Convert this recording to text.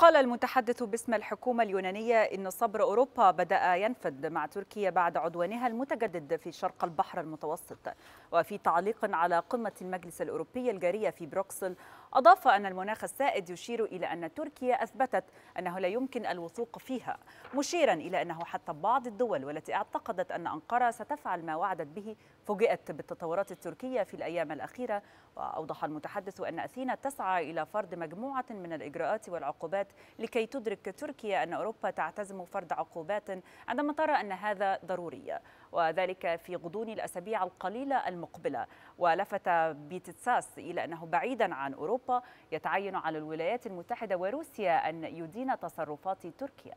قال المتحدث باسم الحكومة اليونانية إن صبر أوروبا بدأ ينفد مع تركيا بعد عدوانها المتجدد في شرق البحر المتوسط وفي تعليق على قمة المجلس الأوروبي الجارية في بروكسل أضاف أن المناخ السائد يشير إلى أن تركيا أثبتت أنه لا يمكن الوثوق فيها مشيرا إلى أنه حتى بعض الدول والتي اعتقدت أن أنقرة ستفعل ما وعدت به فوجئت بالتطورات التركية في الأيام الأخيرة وأوضح المتحدث أن أثينا تسعى إلى فرض مجموعة من الإجراءات والعقوبات لكي تدرك تركيا أن أوروبا تعتزم فرض عقوبات عندما ترى أن هذا ضروري وذلك في غضون الأسابيع القليلة المقبلة ولفت بيتساس إلى أنه بعيدا عن أوروبا أوروبا يتعين على الولايات المتحدة وروسيا أن يدين تصرفات تركيا